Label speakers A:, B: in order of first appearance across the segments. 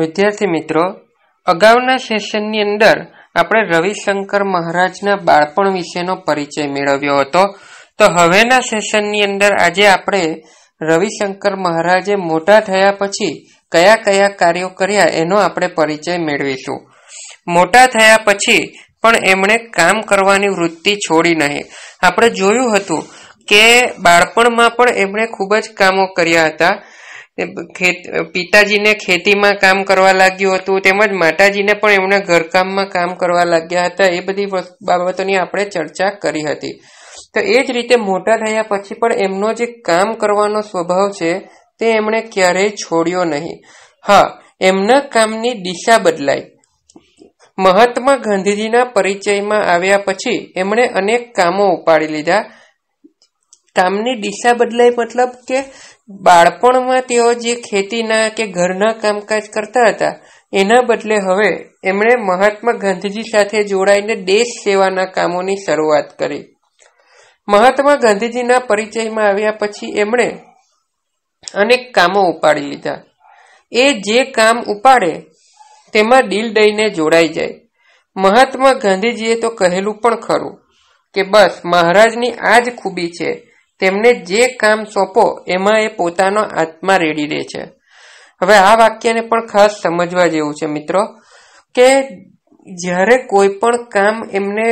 A: વિદ્યાર્થી મિત્રો અગાઉના સેશનની અંદર આપણે રવિશંકર મહારાજના બાળપણ વિશેનો પરિચય મેળવ્યો હતો તો હવેના સેશનની અંદર આજે આપણે રવિશંકર મહારાજે મોટા થયા પછી કયા કયા કાર્યો કર્યા એનો આપણે પરિચય મેળવીશું મોટા થયા પછી પણ એમણે કામ કરવાની વૃત્તિ છોડી નહીં આપણે જોયું હતું કે બાળપણમાં પણ એમણે ખૂબ જ કામો કર્યા હતા પિતાજીને ખેતીમાં કામ કરવા લાગ્યું હતું તેમજ માતાજીને પણ એમના ઘરકામમાં કામ કરવા લાગ્યા હતા એ બધી બાબતોની આપણે ચર્ચા કરી હતી તો એ જ રીતે મોટા થયા પછી પણ એમનો જે કામ કરવાનો સ્વભાવ છે તે એમણે ક્યારેય છોડ્યો નહીં હા એમના કામની દિશા બદલાઈ મહાત્મા ગાંધીજીના પરિચયમાં આવ્યા પછી એમણે અનેક કામો ઉપાડી લીધા કામની દિશા બદલાય મતલબ કે બાળપણમાં તેઓ જે ખેતીના કે ઘરના કામકાજ કરતા હતા એના બદલે હવે એમણે મહાત્મા ગાંધીજી સાથે જોડાઈને દેશ સેવાના કામોની શરૂઆત કરી મહાત્મા ગાંધીજીના પરિચયમાં આવ્યા પછી એમણે અનેક કામો ઉપાડી લીધા એ જે કામ ઉપાડે તેમાં દિલ દઈને જોડાઈ જાય મહાત્મા ગાંધીજીએ તો કહેલું પણ ખરું કે બસ મહારાજની આ જ ખૂબી છે તેમને જે કામ સોંપો એમાં એ પોતાનો આત્મા રેડી રહે છે હવે આ વાક્યને પણ ખાસ સમજવા જેવું છે મિત્રો કે જ્યારે કોઈ પણ કામ એમને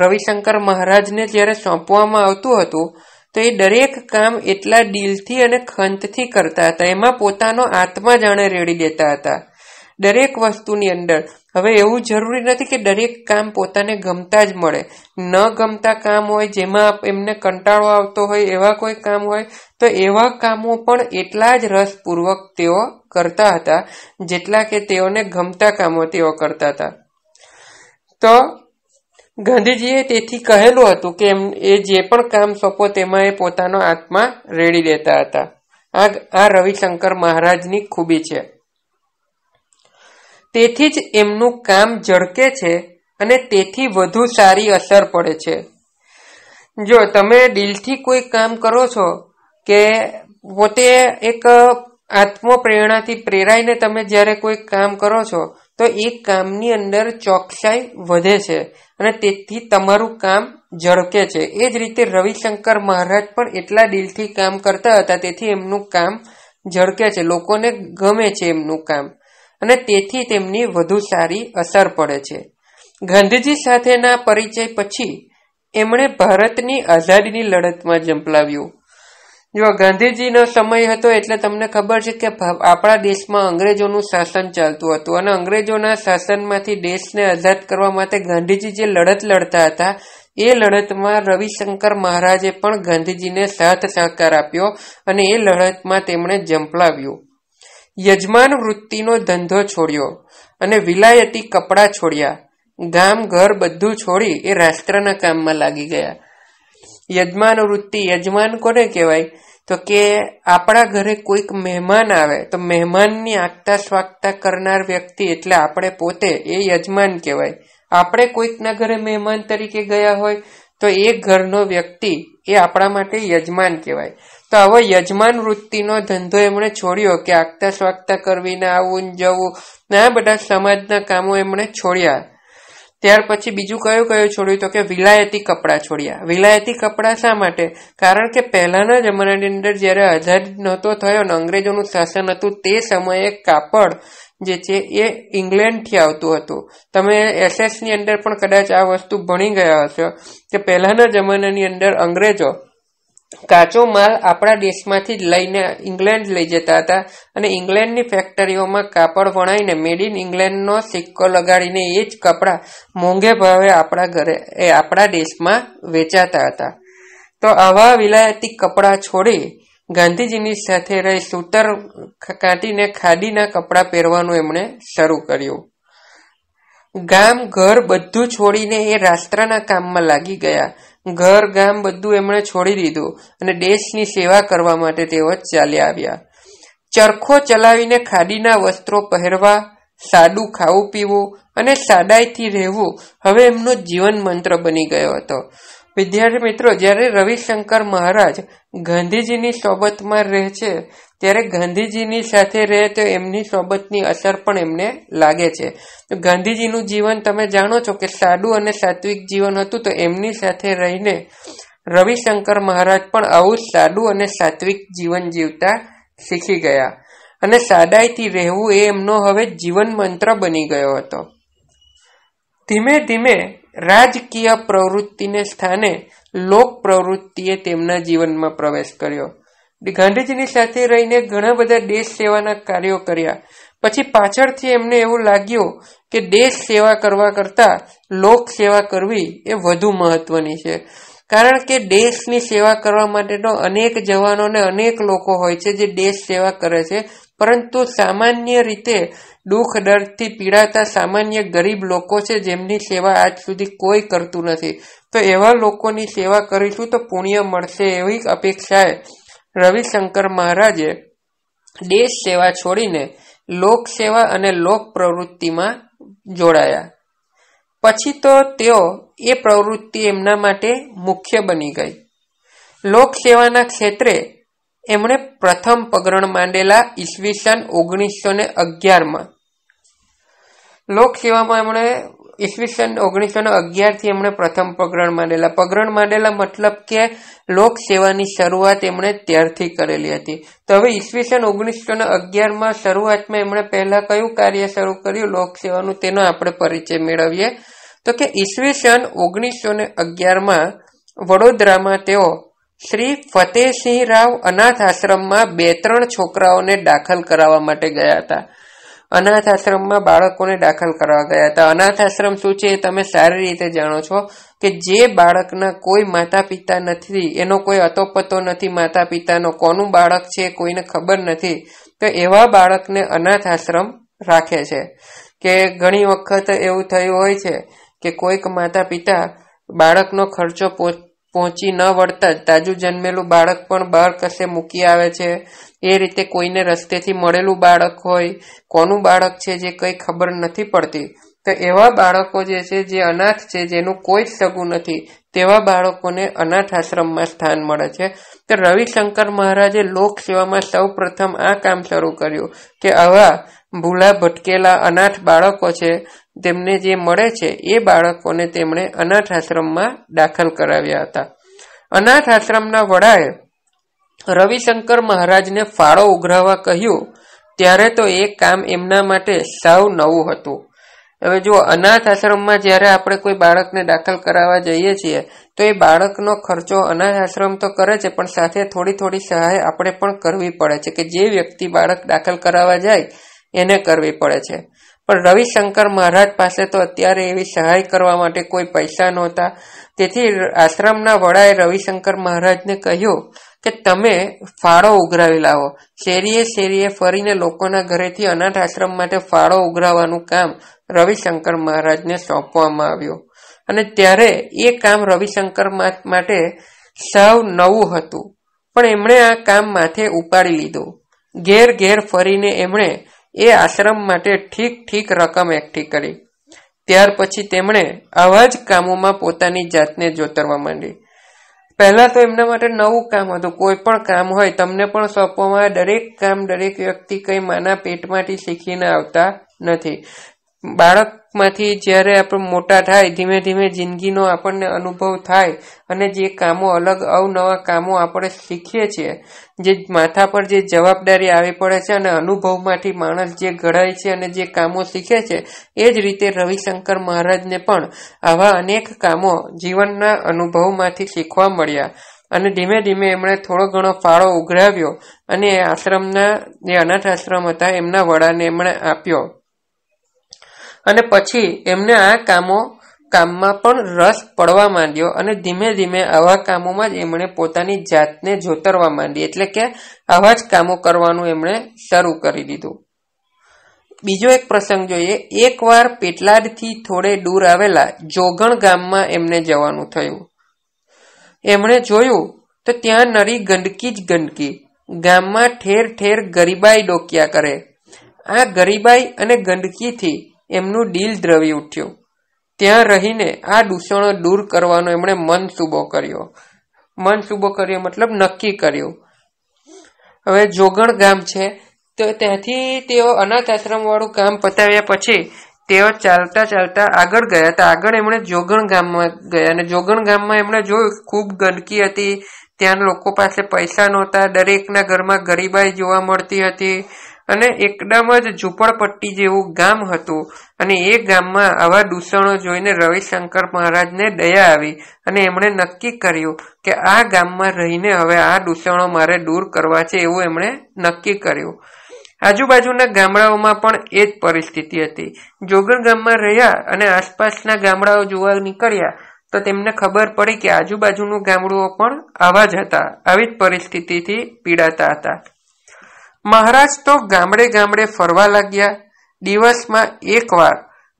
A: રવિશંકર મહારાજને જ્યારે સોંપવામાં આવતું હતું તો એ દરેક કામ એટલા દિલથી અને ખંતથી કરતા હતા એમાં પોતાનો આત્મા જાણે રેડી દેતા હતા દરેક વસ્તુની અંદર હવે એવું જરૂરી નથી કે દરેક કામ પોતાને ગમતા જ મળે ન ગમતા કામ હોય જેમાં એમને કંટાળો આવતો હોય એવા કોઈ કામ હોય તો એવા કામો પણ એટલા જ રસપૂર્વક તેઓ કરતા હતા જેટલા કે તેઓને ગમતા કામો તેઓ કરતા હતા તો ગાંધીજીએ તેથી કહેલું હતું કે એમ એ જે પણ કામ સોંપો તેમાં એ પોતાનો આત્મા રેડી દેતા હતા આ રવિશંકર મહારાજની ખૂબી છે તેથી જ એમનું કામ ઝળકે છે અને તેથી વધુ સારી અસર પડે છે જો તમે દિલથી કોઈ કામ કરો છો કે પોતે એક આત્મપ્રેરણાથી પ્રેરાઈને તમે જ્યારે કોઈ કામ કરો છો તો એ કામની અંદર ચોકસાઈ વધે છે અને તેથી તમારું કામ ઝળકે છે એ જ રીતે રવિશંકર મહારાજ પણ એટલા દિલથી કામ કરતા હતા તેથી એમનું કામ ઝળકે છે લોકોને ગમે છે એમનું કામ અને તેથી તેમની વધુ સારી અસર પડે છે ગાંધીજી સાથેના પરિચય પછી એમણે ભારતની આઝાદીની લડતમાં ઝંપલાવ્યું જો ગાંધીજીનો સમય હતો એટલે તમને ખબર છે કે આપણા દેશમાં અંગ્રેજોનું શાસન ચાલતું હતું અને અંગ્રેજોના શાસનમાંથી દેશને આઝાદ કરવા માટે ગાંધીજી જે લડત લડતા હતા એ લડતમાં રવિશંકર મહારાજે પણ ગાંધીજીને સાથ સહકાર આપ્યો અને એ લડતમાં તેમણે ઝંપલાવ્યું યજમાન વૃત્તિનો ધંધો છોડ્યો અને વિલાયતી કપડાં છોડ્યા ગામ ઘર બધું છોડી એ રાષ્ટ્રના કામમાં લાગી ગયા યજમાન વૃત્તિ યજમાન કોને કહેવાય તો કે આપણા ઘરે કોઈક મહેમાન આવે તો મહેમાનની આગતા સ્વાગતા કરનાર વ્યક્તિ એટલે આપણે પોતે એ યજમાન કહેવાય આપણે કોઈકના ઘરે મહેમાન તરીકે ગયા હોય તો એ ઘરનો વ્યક્તિ એ આપણા માટે યજમાન કહેવાય તો આવો યજમાન વૃત્તિનો ધંધો એમણે છોડ્યો કે આગતા સ્વાગતા કરવી ને જવું ને આ બધા સમાજના કામો એમણે છોડ્યા ત્યાર પછી બીજું કયું કયું છોડ્યું તો કે વિલાયતી કપડાં છોડ્યા વિલાયતી કપડાં શા માટે કારણ કે પહેલાના જમાનાની અંદર જ્યારે આઝાદ નહોતો થયો ને અંગ્રેજોનું શાસન હતું તે સમયે કાપડ જે છે એ ઇંગ્લેન્ડથી આવતું હતું તમે એસએસની અંદર પણ કદાચ આ વસ્તુ ભણી ગયા હશો કે પહેલાંના જમાનાની અંદર અંગ્રેજો કાચો માલ આપણા દેશમાંથી જ લઈને ઇંગ્લેન્ડ લઈ જતા હતા અને ઇંગ્લેન્ડની ફેક્ટરીઓમાં કાપડ વણાઈને મેડ ઇન ઇંગ્લેન્ડનો સિક્કો લગાડીને એ જ કપડાં મોંઘે ભાવે આપણા ઘરે એ આપણા દેશમાં વેચાતા હતા તો આવા વિલાયતી કપડાં છોડી ગાંધીજીની સાથે રહી સૂતર કાઢીને ખાદીના કપડાં પહેરવાનું એમણે શરૂ કર્યું ગામ ઘર બધું છોડીને એ રાષ્ટ્રના કામમાં લાગી ગયા ઘર ગામ બધું એમણે છોડી દીધું અને દેશની સેવા કરવા માટે તેઓ ચાલ્યા આવ્યા ચરખો ચલાવીને ખાદીના વસ્ત્રો પહેરવા સાદું ખાવું પીવું અને સાદાઈથી રહેવું હવે એમનો જીવન મંત્ર બની ગયો હતો વિદ્યાર્થી મિત્રો જ્યારે રવિશંકર મહારાજ ગાંધીજીની સોબતમાં રહે છે ત્યારે ગાંધીજીની સાથે રહે તો એમની સોબતની અસર પણ એમને લાગે છે તો ગાંધીજીનું જીવન તમે જાણો છો કે સાદું અને સાત્વિક જીવન હતું તો એમની સાથે રહીને રવિશંકર મહારાજ પણ આવું સાદું અને સાત્વિક જીવન જીવતા શીખી ગયા અને સાદાઈથી રહેવું એ એમનો હવે જીવન મંત્ર બની ગયો હતો ધીમે ધીમે રાજકીય પ્રવૃત્તિને સ્થાને લોક પ્રવૃત્તિએ તેમના જીવનમાં પ્રવેશ કર્યો ગાંધીજીની સાથે રહીને ઘણા બધા દેશ સેવાના કાર્યો કર્યા પછી પાછળથી એમને એવું લાગ્યું કે દેશ સેવા કરવા કરતાં લોક સેવા કરવી એ વધુ મહત્વની છે કારણ કે દેશની સેવા કરવા માટેનો અનેક જવાનોને અનેક લોકો હોય છે જે દેશ સેવા કરે છે પરંતુ સામાન્ય રીતે દુઃખ દર્દથી પીડાતા સામાન્ય ગરીબ લોકો છે જેમની સેવા આજ સુધી કોઈ કરતું નથી તો એવા લોકોની સેવા કરીશું તો પુણ્ય મળશે એવી અપેક્ષાએ રવિશંકર મહારાજે દેશ સેવા છોડીને લોક સેવા અને લોક પ્રવૃત્તિમાં જોડાયા પછી તો તેઓ એ પ્રવૃત્તિ એમના માટે મુખ્ય બની ગઈ લોકસેવાના ક્ષેત્રે એમણે પ્રથમ પગરણ માંડેલા ઈસવીસન ઓગણીસો ને અગિયારમાં લોકસેવામાં એમણે ઈસવીસન ઓગણીસો ને અગિયારથી એમણે પ્રથમ પગરણ માંડેલા પગરણ માંડેલા મતલબ કે લોકસેવાની શરૂઆત એમણે ત્યારથી કરેલી હતી તો હવે ઈસવીસન ઓગણીસો ને અગિયારમાં શરૂઆતમાં એમણે પહેલાં કયું કાર્ય શરૂ કર્યું લોકસેવાનું તેનો આપણે પરિચય મેળવીએ તો કે ઈસવીસન ઓગણીસો ને અગિયારમાં વડોદરામાં તેઓ શ્રી ફતેહસિંહ રાવ અનાથ આશ્રમમાં બે ત્રણ છોકરાઓને દાખલ કરાવવા માટે ગયા હતા અનાથ આશ્રમમાં બાળકોને દાખલ કરવા ગયા હતા અનાથ આશ્રમ શું છે એ તમે સારી રીતે જાણો છો કે જે બાળકના કોઈ માતા પિતા નથી એનો કોઈ અતોપતો નથી માતા પિતાનો કોનું બાળક છે કોઈને ખબર નથી તો એવા બાળકને અનાથ આશ્રમ રાખે છે કે ઘણી વખત એવું થયું હોય છે કે કોઈક માતા પિતા બાળકનો ખર્ચો પહોંચી ન વળતા જ તાજું જન્મેલું બાળક પણ બહાર કશે મૂકી આવે છે એ રીતે કોઈને રસ્તેથી મળેલું બાળક હોય કોનું બાળક છે જે કંઈ ખબર નથી પડતી તો એવા બાળકો જે છે જે અનાથ છે જેનું કોઈ જ સગું નથી તેવા બાળકોને અનાથ આશ્રમમાં સ્થાન મળે છે તો રવિશંકર મહારાજે લોક સેવામાં સૌ પ્રથમ આ કામ શરૂ કર્યું કે આવા ભૂલા ભટકેલા અનાથ બાળકો છે તેમને જે મળે છે એ બાળકોને તેમણે અનાથ આશ્રમમાં દાખલ કરાવ્યા હતા અનાથ આશ્રમના વડાએ રવિશંકર મહારાજને ફાળો ઉઘરાવવા કહ્યું ત્યારે તો એ કામ એમના માટે સાવ નવું હતું હવે જો અનાથ આશ્રમમાં જ્યારે આપણે કોઈ બાળકને દાખલ કરાવવા જઈએ છીએ તો એ બાળકનો ખર્ચો અનાથ આશ્રમ તો કરે છે પણ સાથે થોડી થોડી સહાય આપણે પણ કરવી પડે છે કે જે વ્યક્તિ બાળક દાખલ કરાવવા જાય એને કરવી પડે છે પણ રવિશંકર મહારાજ પાસે તો અત્યારે એવી સહાય કરવા માટે કોઈ પૈસા નહોતા તેથી આશ્રમના વડાએ રવિશંકર મહારાજને કહ્યું કે તમે ફાળો ઉઘરાવી લાવો શેરીએ શેરીએ ફરીને લોકોના ઘરેથી અનાથ આશ્રમ માટે ફાળો ઉઘરાવાનું કામ રવિશંકર મહારાજને સોંપવામાં આવ્યું અને ત્યારે એ કામ રવિશંકર માટે સાવ નવું હતું પણ એમણે આ કામ માથે ઉપાડી લીધું ઘેર ઘેર ફરીને એમણે એ આશ્રમ માટે ઠીક ઠીક રકમ એકઠી કરી ત્યાર પછી તેમણે આવા જ કામોમાં પોતાની જાતને જોતરવા માંડી પહેલાં તો એમના માટે નવું કામ હતું કોઈ પણ કામ હોય તમને પણ સોંપવામાં દરેક કામ દરેક વ્યક્તિ કંઈ માના પેટમાંથી શીખીને આવતા નથી બાળક માંથી જ્યારે આપણે મોટા થાય ધીમે ધીમે જિંદગીનો આપણને અનુભવ થાય અને જે કામો અલગ અવનવા કામો આપણે શીખીએ છીએ જે માથા પર જે જવાબદારી આવી પડે છે અને અનુભવમાંથી માણસ જે ઘડાય છે અને જે કામો શીખે છે એ જ રીતે રવિશંકર મહારાજને પણ આવા અનેક કામો જીવનના અનુભવમાંથી શીખવા મળ્યા અને ધીમે ધીમે એમણે થોડો ઘણો ફાળો ઉઘરાવ્યો અને આશ્રમના જે અનાથ આશ્રમ હતા એમના વડાને એમણે આપ્યો અને પછી એમને આ કામો કામમાં પણ રસ પડવા માંડ્યો અને ધીમે ધીમે આવા કામોમાં જ એમણે પોતાની જાતને જોતરવા માંડી એટલે કે આવા જ કામો કરવાનું એમણે શરૂ કરી દીધું બીજો એક પ્રસંગ જોઈએ એકવાર પેટલાદથી થોડે દૂર આવેલા જોગણ ગામમાં એમને જવાનું થયું એમણે જોયું તો ત્યાં નરી ગંદકી જ ગંદકી ગામમાં ઠેર ઠેર ગરીબાઈ ડોકિયા કરે આ ગરીબાઈ અને ગંદકીથી એમનું દિલ દ્રવી ઉઠ્યું ત્યાં રહીને આ દૂષણો દૂર કરવાનો એમણે મનસૂબો કર્યો મનસૂબો કર્યો મતલબ નક્કી કર્યું હવે જોગણ ગામ છે તો ત્યાંથી તેઓ અનાથ આશ્રમવાળું કામ પતાવ્યા પછી તેઓ ચાલતા ચાલતા આગળ ગયા હતા આગળ એમણે જોગણ ગામમાં ગયા અને જોગણ ગામમાં એમણે જોયું ખૂબ ગંદકી હતી ત્યાં લોકો પાસે પૈસા નહોતા દરેકના ઘરમાં ગરીબાઈ જોવા મળતી હતી અને એકદમ જ ઝૂંપડપટ્ટી જેવું ગામ હતું અને એ ગામમાં આવા દૂષણો જોઈને રવિશંકર મહારાજને દયા આવી અને એમણે નક્કી કર્યું કે આ ગામમાં રહીને હવે આ દૂષણો મારે દૂર કરવા છે એવું એમણે નક્કી કર્યું આજુબાજુના ગામડાઓમાં પણ એ જ પરિસ્થિતિ હતી જોગણ ગામમાં રહ્યા અને આસપાસના ગામડાઓ જોવા નીકળ્યા તો તેમને ખબર પડી કે આજુબાજુનું ગામડું પણ આવા જ હતા આવી જ પરિસ્થિતિથી પીડાતા હતા મહારાજ તો ગામડે ગામડે ફરવા લાગ્યા દિવસમાં એકવાર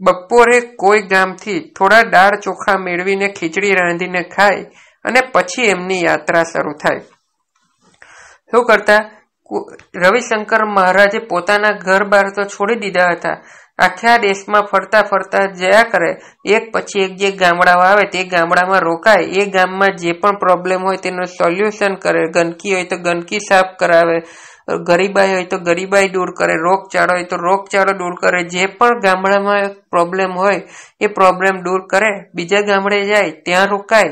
A: બપોરે કોઈ ગામથી થોડા દાળ ચોખા મેળવીને ખીચડી રાંધીને ખાય અને પછી એમની યાત્રા શરૂ થાય શું કરતા રવિશંકર મહારાજે પોતાના ઘર બહાર તો છોડી દીધા હતા આખા દેશમાં ફરતા ફરતા જયા કરે એક પછી એક જે ગામડાઓ આવે તે ગામડામાં રોકાય એ ગામમાં જે પણ પ્રોબ્લેમ હોય તેનું સોલ્યુશન કરે ગંદકી હોય તો ગંદકી સાફ કરાવે ગરીબાઈ હોય તો ગરીબાઈ દૂર કરે રોગચાળો હોય તો રોગચાળો દૂર કરે જે પણ ગામડામાં પ્રોબ્લેમ હોય એ પ્રોબ્લેમ દૂર કરે બીજા ગામડે જાય ત્યાં રોકાય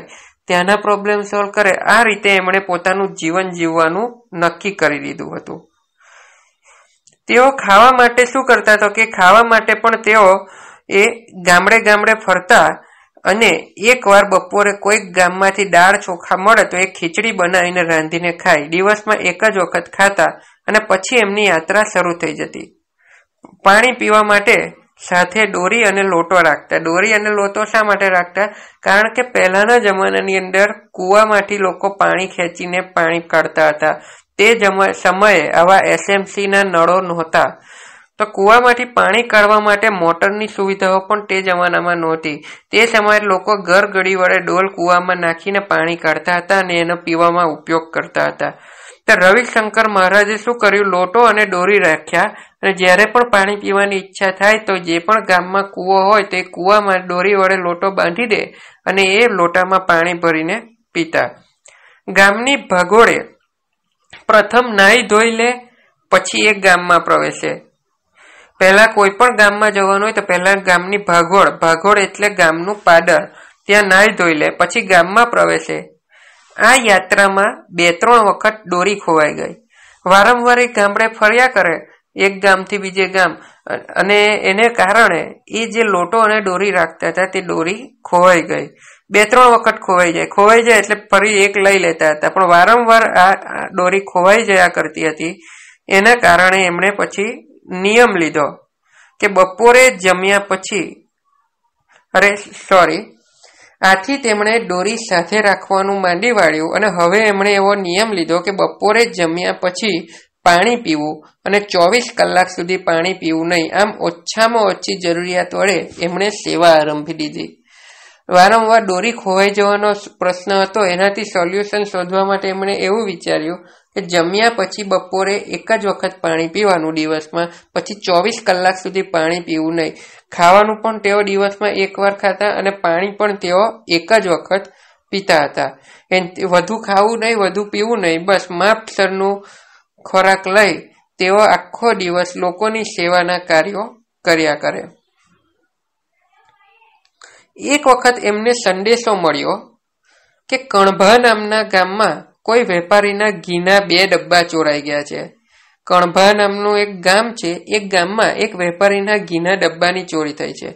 A: ત્યાંના પ્રોબ્લેમ સોલ્વ કરે આ રીતે એમણે પોતાનું જીવન જીવવાનું નક્કી કરી દીધું હતું તેઓ ખાવા માટે શું કરતા હતા કે ખાવા માટે પણ તેઓ એ ગામડે ગામડે ફરતા અને એકવાર બપોરે કોઈક ગામમાંથી દાળ ચોખા મળે તો એ ખીચડી બનાવીને રાંધીને ખાય દિવસમાં એક જ વખત ખાતા અને પછી એમની યાત્રા શરૂ થઈ જતી પાણી પીવા માટે સાથે દોરી અને લોટો રાખતા દોરી અને લોટો શા માટે રાખતા કારણ કે પહેલાના જમાનાની અંદર કૂવામાંથી લોકો પાણી ખેંચીને પાણી કાઢતા હતા તે સમયે આવા એસએમસીના નળો નહોતા તો કૂવામાંથી પાણી કાઢવા માટે મોટરની સુવિધાઓ પણ તે જમાનામાં નહોતી તે સમયે લોકો ઘરઘડી વડે ડોલ કૂવામાં નાખીને પાણી કાઢતા હતા અને એનો પીવામાં ઉપયોગ કરતા હતા તો રવિશંકર મહારાજે શું કર્યું લોટો અને દોરી રાખ્યા અને જ્યારે પણ પાણી પીવાની ઈચ્છા થાય તો જે પણ ગામમાં કૂવો હોય તે કૂવામાં દોરી વડે લોટો બાંધી દે અને એ લોટામાં પાણી ભરીને પીતા ગામની ભગોળે પ્રથમ નાહી ધોઈ લે પછી એ ગામમાં પ્રવેશે પહેલા કોઈ પણ ગામમાં જવાનું હોય તો પહેલા ગામની ભાગોળ ભાગોળ એટલે ગામનું પાડર ત્યાં નાહી ધોઈ લે પછી ગામમાં પ્રવેશે આ યાત્રામાં બે ત્રણ વખત દોરી ખોવાઈ ગઈ વારંવાર એ ગામડે ફર્યા કરે એક ગામથી બીજે ગામ અને એને કારણે એ જે લોટો અને દોરી રાખતા હતા તે દોરી ખોવાઈ ગઈ બે ત્રણ વખત ખોવાઈ જાય ખોવાઈ જાય એટલે ફરી એક લઈ લેતા હતા પણ વારંવાર આ દોરી ખોવાઈ જયા કરતી હતી એના કારણે એમણે પછી નિયમ લીધો કે બપોરે જમ્યા પછી અરે સોરી આથી તેમણે દોરી સાથે રાખવાનું માંડી વાળ્યું અને હવે એમણે એવો નિયમ લીધો કે બપોરે જમ્યા પછી પાણી પીવું અને ચોવીસ કલાક સુધી પાણી પીવું નહીં આમ ઓછામાં ઓછી જરૂરિયાત વડે એમણે સેવા આરંભી દીધી વારંવાર દોરી ખોવાઈ જવાનો પ્રશ્ન હતો એનાથી સોલ્યુશન શોધવા માટે એમણે એવું વિચાર્યું કે જમ્યા પછી બપોરે એક જ વખત પાણી પીવાનું દિવસમાં પછી ચોવીસ કલાક સુધી પાણી પીવું નહીં ખાવાનું પણ તેઓ દિવસમાં એકવાર ખાતા અને પાણી પણ તેઓ એક જ વખત પીતા હતા એ વધુ ખાવું નહીં વધુ પીવું નહીં બસ માપસરનું ખોરાક લઈ તેઓ આખો દિવસ લોકોની સેવાના કાર્યો કર્યા કરે એક વખત એમને સંદેશો મળ્યો કે કણભા નામના ગામમાં કોઈ વેપારીના ઘીના બે ડબ્બા ચોરાઈ ગયા છે કણભા નામનું એક ગામ છે એ ગામમાં એક વેપારીના ઘીના ડબ્બાની ચોરી થઈ છે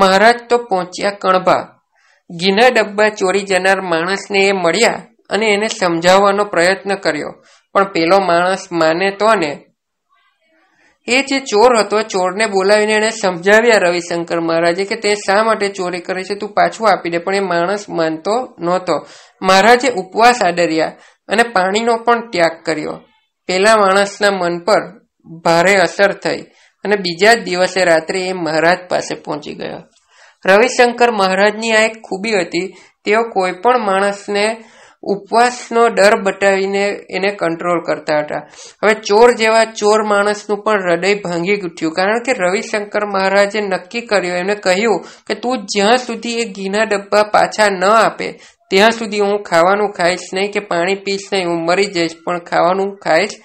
A: મહારાજ તો પહોંચ્યા કણભા ઘીના ડબ્બા ચોરી જનાર માણસને એ મળ્યા અને એને સમજાવવાનો પ્રયત્ન કર્યો પણ પેલો માણસ માને તો ને એ જે ચોર હતો ચોરને બોલાવીને એણે સમજાવ્યા રવિશંકર મહારાજે કે તે શા માટે ચોરી કરે છે તું પાછું આપી દે પણ એ માણસ માનતો નહોતો મહારાજે ઉપવાસ આદર્યા અને પાણીનો પણ ત્યાગ કર્યો પેલા માણસના મન પર ભારે અસર થઈ અને બીજા જ દિવસે રાત્રે એ મહારાજ પાસે પહોંચી ગયો રવિશંકર મહારાજની આ એક ખૂબી હતી તેઓ કોઈ પણ માણસને ઉપવાસનો ડર બતાવીને એને કંટ્રોલ કરતા હતા હવે ચોર જેવા ચોર માણસનું પણ હૃદય ભાંગી ઉઠ્યું કારણ કે રવિશંકર મહારાજે નક્કી કર્યું એમને કહ્યું કે તું જ્યાં સુધી એ ઘીના ડબ્બા પાછા ન આપે ત્યાં સુધી હું ખાવાનું ખાઈશ નહીં કે પાણી પીશ નહીં હું મરી જઈશ પણ ખાવાનું ખાઈશ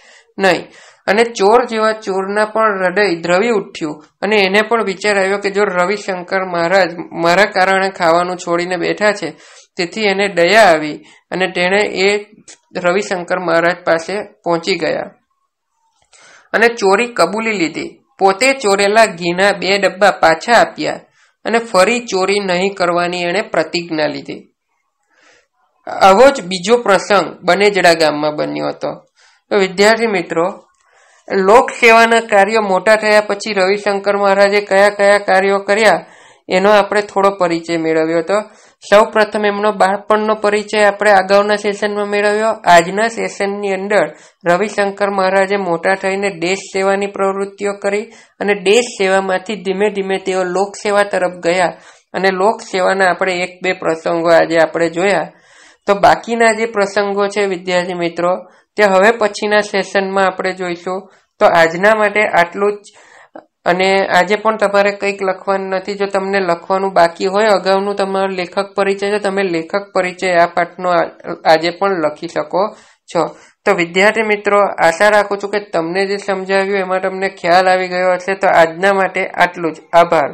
A: નહીં અને ચોર જેવા ચોરના પણ હૃદય દ્રવી ઉઠ્યું અને એને પણ વિચાર આવ્યો કે જો રવિશંકર મહારાજ મારા કારણે ખાવાનું છોડીને બેઠા છે તેથી એને દયા આવી અને તેણે એ રવિશંકર મહારાજ પાસે પહોંચી ગયા અને ચોરી કબૂલી લીધી પોતે ચોરેલા ઘીના બે ડબ્બા પાછા આપ્યા અને ફરી ચોરી નહીં કરવાની એણે પ્રતિજ્ઞા લીધી આવો જ બીજો પ્રસંગ બનેજડા ગામમાં બન્યો હતો તો વિદ્યાર્થી મિત્રો લોકસેવાના કાર્યો મોટા થયા પછી રવિશંકર મહારાજે કયા કયા કાર્યો કર્યા એનો આપણે થોડો પરિચય મેળવ્યો હતો સૌ પ્રથમ એમનો બાળપણનો પરિચય આપણે અગાઉના સેશનમાં મેળવ્યો આજના સેશનની અંદર રવિશંકર મહારાજે મોટા થઈને દેશ સેવાની પ્રવૃત્તિઓ કરી અને દેશ સેવામાંથી ધીમે ધીમે તેઓ લોકસેવા તરફ ગયા અને લોકસેવાના આપણે એક બે પ્રસંગો આજે આપણે જોયા તો બાકીના જે પ્રસંગો છે વિદ્યાર્થી મિત્રો તે હવે પછીના સેશનમાં આપણે જોઈશું તો આજના માટે આટલું જ અને આજે પણ તમારે કંઈક લખવાનું નથી જો તમને લખવાનું બાકી હોય અગાઉનું તમારો લેખક પરિચય છે તમે લેખક પરિચય આ પાઠનો આજે પણ લખી શકો છો તો વિદ્યાર્થી મિત્રો આશા રાખું છું કે તમને જે સમજાવ્યું એમાં તમને ખ્યાલ આવી ગયો હશે તો આજના માટે આટલું જ આભાર